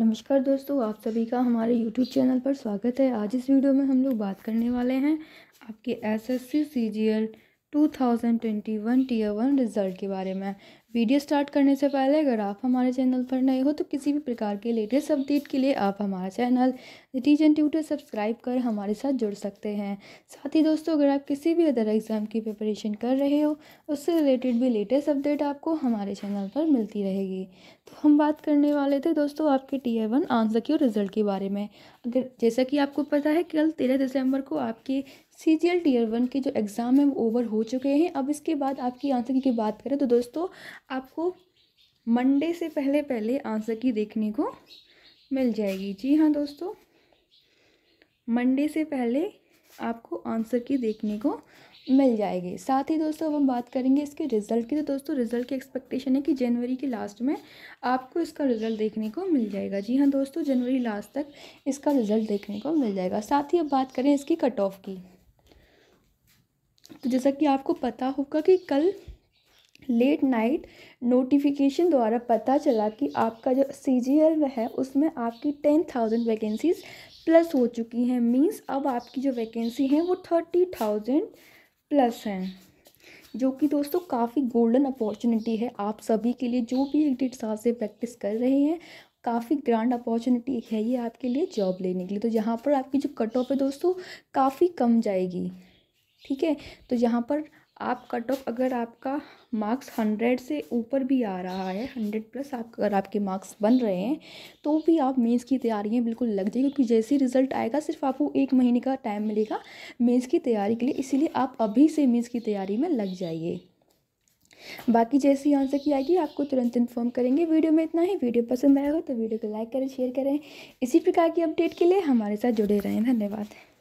नमस्कार दोस्तों आप सभी का हमारे YouTube चैनल पर स्वागत है आज इस वीडियो में हम लोग बात करने वाले हैं आपके S S C C G L two thousand twenty one tier one result के बारे में वीडियो स्टार्ट करने से पहले अगर आप हमारे चैनल पर नए हो तो किसी भी प्रकार के लेटेस्ट अपडेट के लिए आप हमारा चैनल टीजन ट्यूटर सब्सक्राइब कर हमारे साथ जुड़ सकते हैं साथ ही दोस्तों अगर आप किसी भी अदर एग्ज़ाम की प्रिपरेशन कर रहे हो उससे रिलेटेड भी लेटेस्ट अपडेट आपको हमारे चैनल पर मिलती रहेगी तो हम बात करने वाले थे दोस्तों आपके T A one answer key result के बारे में अगर जैसा कि आपको पता है कल तेरह दिसंबर को आपके C G L tier one के जो एग्ज़ाम है वो ओवर हो चुके हैं अब इसके बाद आपकी आंसर की बात करें तो दोस्तों आपको मंडे से पहले पहले आंसर की देखने को मिल जाएगी जी हाँ दोस्तों मंडे से पहले आपको आंसर की देखने को मिल जाएगी साथ ही दोस्तों अब हम बात करेंगे इसके रिज़ल्ट की तो दोस्तों रिज़ल्ट की एक्सपेक्टेशन है कि जनवरी के लास्ट में आपको इसका रिज़ल्ट देखने को मिल जाएगा जी हाँ दोस्तों जनवरी लास्ट तक इसका रिज़ल्ट देखने को मिल जाएगा साथ ही अब बात करें इसकी कट ऑफ की तो जैसा कि आपको पता होगा कि कल लेट नाइट नोटिफिकेशन द्वारा पता चला कि आपका जो सी जी एल है उसमें आपकी टेन थाउजेंड वैकेंसीज प्लस हो चुकी हैं मीन्स अब आपकी जो वैकेंसी हैं वो थर्टी थाउजेंड प्लस हैं जो कि दोस्तों काफ़ी गोल्डन अपॉर्चुनिटी है आप सभी के लिए जो भी एक डेढ़ साल से प्रैक्टिस कर रहे हैं काफ़ी ग्रांड अपॉर्चुनिटी है ये आपके लिए जॉब लेने के लिए तो यहाँ पर आपकी जो कट ऑफ है दोस्तों काफ़ी कम जाएगी ठीक है तो यहाँ पर आप कट ऑफ अगर आपका मार्क्स हंड्रेड से ऊपर भी आ रहा है हंड्रेड प्लस आप अगर आपके मार्क्स बन रहे हैं तो भी आप मेंस की तैयारियाँ बिल्कुल लग जाएगी क्योंकि जैसे ही रिजल्ट आएगा सिर्फ आपको एक महीने का टाइम मिलेगा मेंस की तैयारी के लिए इसीलिए आप अभी से मेंस की तैयारी में लग जाइए बाकी जैसी आंसर की आएगी आपको तुरंत इन्फॉर्म करेंगे वीडियो में इतना ही वीडियो पसंद आया हो तो वीडियो को लाइक करें शेयर करें इसी प्रकार की अपडेट के लिए हमारे साथ जुड़े रहें धन्यवाद